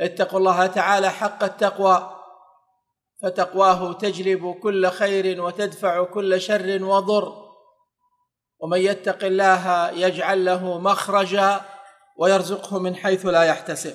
اتقوا الله تعالى حق التقوى فتقواه تجلب كل خير وتدفع كل شر وضر ومن يتق الله يجعل له مخرجا ويرزقه من حيث لا يحتسب